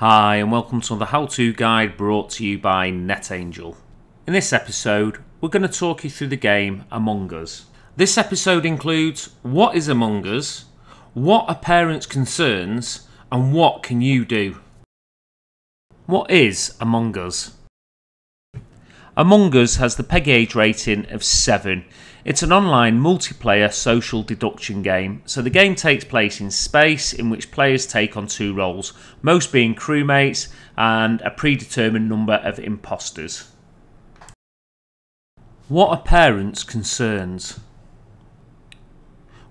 Hi and welcome to the how-to guide brought to you by NetAngel. In this episode we're going to talk you through the game Among Us. This episode includes what is Among Us, what are parents' concerns and what can you do? What is Among Us? Among Us has the PEGI age rating of 7. It's an online multiplayer social deduction game. So the game takes place in space in which players take on two roles, most being crewmates and a predetermined number of imposters. What are parents' concerns?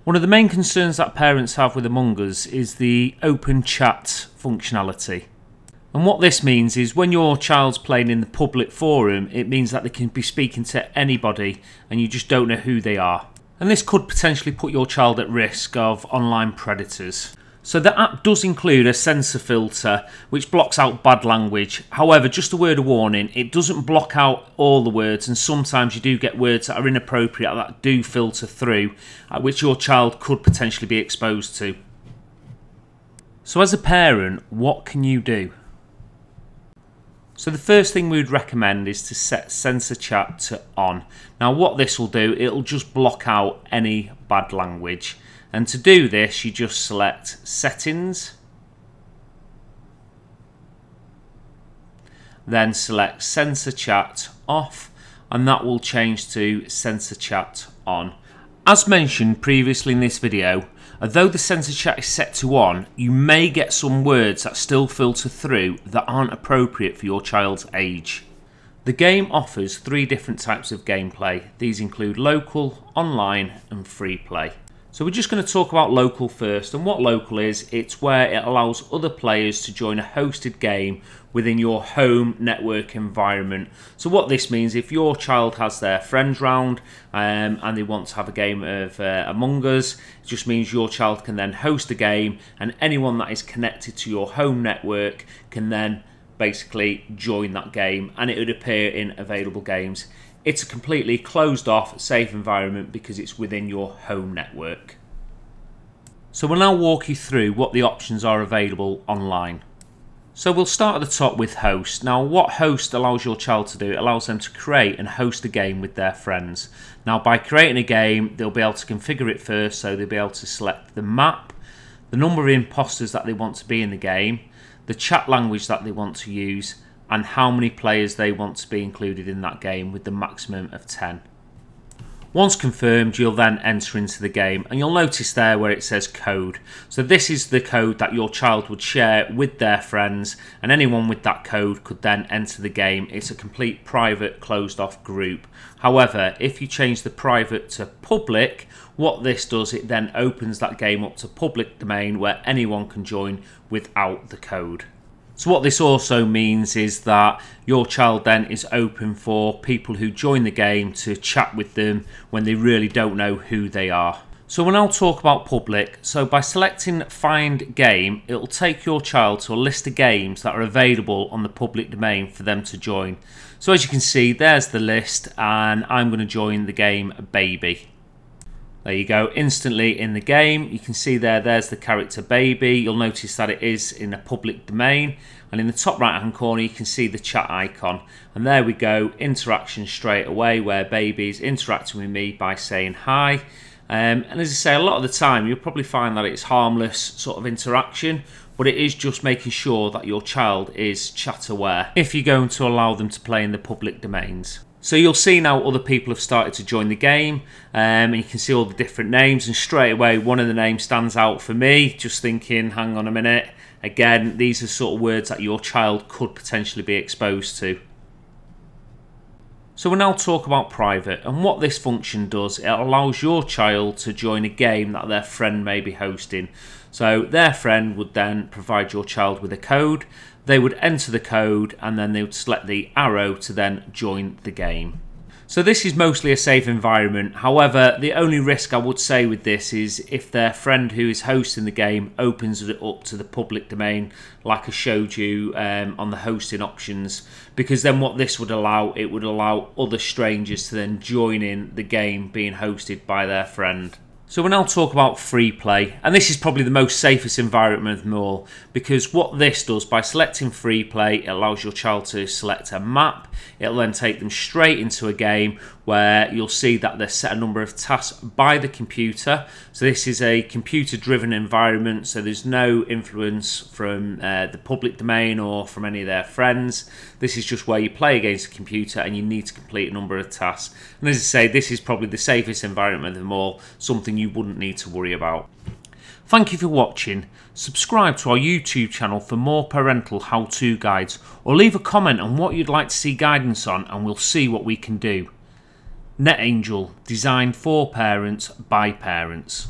One of the main concerns that parents have with Among Us is the open chat functionality. And what this means is when your child's playing in the public forum, it means that they can be speaking to anybody and you just don't know who they are. And this could potentially put your child at risk of online predators. So the app does include a sensor filter which blocks out bad language. However, just a word of warning, it doesn't block out all the words and sometimes you do get words that are inappropriate that do filter through, uh, which your child could potentially be exposed to. So as a parent, what can you do? So the first thing we would recommend is to set sensor chat to on. Now what this will do, it'll just block out any bad language. And to do this, you just select settings, then select sensor chat off, and that will change to sensor chat on. As mentioned previously in this video, Although the sensor chat is set to on, you may get some words that still filter through that aren't appropriate for your child's age. The game offers three different types of gameplay. These include local, online and free play. So we're just going to talk about local first and what local is. It's where it allows other players to join a hosted game within your home network environment. So what this means, if your child has their friends round um, and they want to have a game of uh, Among Us, it just means your child can then host a game and anyone that is connected to your home network can then basically join that game and it would appear in available games it's a completely closed off, safe environment because it's within your home network. So we'll now walk you through what the options are available online. So we'll start at the top with host. Now what host allows your child to do? It allows them to create and host a game with their friends. Now by creating a game, they'll be able to configure it first, so they'll be able to select the map, the number of imposters that they want to be in the game, the chat language that they want to use, and how many players they want to be included in that game with the maximum of 10. Once confirmed, you'll then enter into the game and you'll notice there where it says code. So this is the code that your child would share with their friends and anyone with that code could then enter the game. It's a complete private closed off group. However, if you change the private to public, what this does, it then opens that game up to public domain where anyone can join without the code. So what this also means is that your child then is open for people who join the game to chat with them when they really don't know who they are. So we'll now talk about public. So by selecting find game, it'll take your child to a list of games that are available on the public domain for them to join. So as you can see, there's the list and I'm going to join the game Baby. There you go, instantly in the game. You can see there, there's the character baby. You'll notice that it is in the public domain. And in the top right hand corner, you can see the chat icon. And there we go, interaction straight away where baby is interacting with me by saying hi. Um, and as I say, a lot of the time, you'll probably find that it's harmless sort of interaction, but it is just making sure that your child is chat aware if you're going to allow them to play in the public domains. So you'll see now other people have started to join the game um, and you can see all the different names and straight away one of the names stands out for me just thinking hang on a minute again these are sort of words that your child could potentially be exposed to. So we'll now talk about private and what this function does. It allows your child to join a game that their friend may be hosting. So their friend would then provide your child with a code they would enter the code and then they would select the arrow to then join the game. So this is mostly a safe environment. However, the only risk I would say with this is if their friend who is hosting the game opens it up to the public domain, like I showed you um, on the hosting options, because then what this would allow, it would allow other strangers to then join in the game being hosted by their friend. So we'll now talk about free play, and this is probably the most safest environment of them all, because what this does, by selecting free play, it allows your child to select a map, it'll then take them straight into a game where you'll see that they're set a number of tasks by the computer. So this is a computer driven environment, so there's no influence from uh, the public domain or from any of their friends. This is just where you play against a computer and you need to complete a number of tasks. And as I say, this is probably the safest environment of them all, something you wouldn't need to worry about. Thank you for watching. Subscribe to our YouTube channel for more parental how-to guides or leave a comment on what you'd like to see guidance on and we'll see what we can do. Net Angel, designed for parents by parents.